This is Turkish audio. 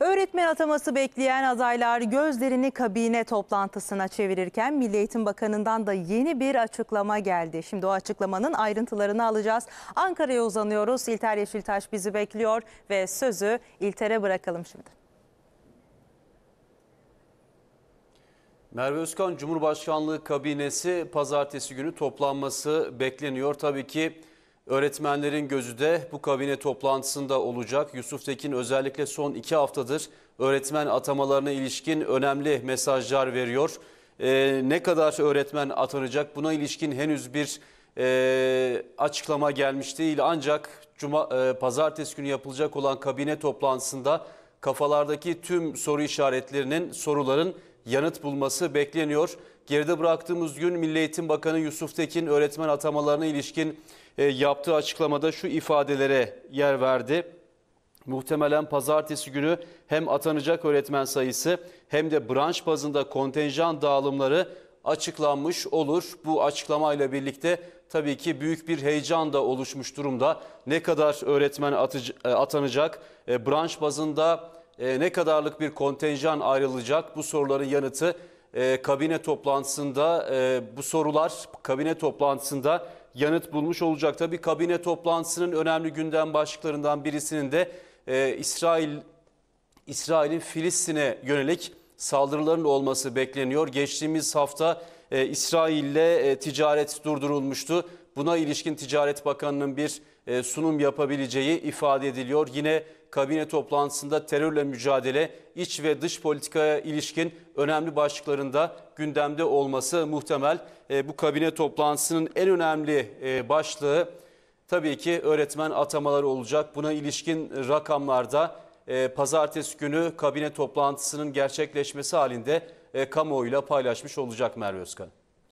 Öğretmen ataması bekleyen adaylar gözlerini kabine toplantısına çevirirken Milli Eğitim Bakanı'ndan da yeni bir açıklama geldi. Şimdi o açıklamanın ayrıntılarını alacağız. Ankara'ya uzanıyoruz. İlter Yeşiltaş bizi bekliyor ve sözü İlter'e bırakalım şimdi. Merve Özkan Cumhurbaşkanlığı kabinesi pazartesi günü toplanması bekleniyor. Tabii ki Öğretmenlerin gözü de bu kabine toplantısında olacak. Yusuf Tekin özellikle son iki haftadır öğretmen atamalarına ilişkin önemli mesajlar veriyor. Ee, ne kadar öğretmen atanacak buna ilişkin henüz bir e, açıklama gelmiş değil. Ancak Cuma, e, pazartesi günü yapılacak olan kabine toplantısında kafalardaki tüm soru işaretlerinin soruların yanıt bulması bekleniyor. Geride bıraktığımız gün Milli Eğitim Bakanı Yusuf Tekin öğretmen atamalarına ilişkin e, yaptığı açıklamada şu ifadelere yer verdi. Muhtemelen pazartesi günü hem atanacak öğretmen sayısı hem de branş bazında kontenjan dağılımları açıklanmış olur. Bu açıklamayla birlikte tabii ki büyük bir heyecan da oluşmuş durumda. Ne kadar öğretmen e, atanacak, e, branş bazında e, ne kadarlık bir kontenjan ayrılacak bu soruların yanıtı e, kabine toplantısında e, bu sorular kabine toplantısında yanıt bulmuş olacak. Tabi kabine toplantısının önemli gündem başlıklarından birisinin de e, İsrail İsrail'in Filistin'e yönelik saldırıların olması bekleniyor. Geçtiğimiz hafta e, İsrail'le e, ticaret durdurulmuştu. Buna ilişkin Ticaret Bakanı'nın bir e, sunum yapabileceği ifade ediliyor. Yine kabine toplantısında terörle mücadele, iç ve dış politikaya ilişkin önemli başlıklarında gündemde olması muhtemel. E, bu kabine toplantısının en önemli e, başlığı tabii ki öğretmen atamaları olacak. Buna ilişkin rakamlarda e, pazartesi günü kabine toplantısının gerçekleşmesi halinde e, kamuoyuyla paylaşmış olacak Merve Özkan.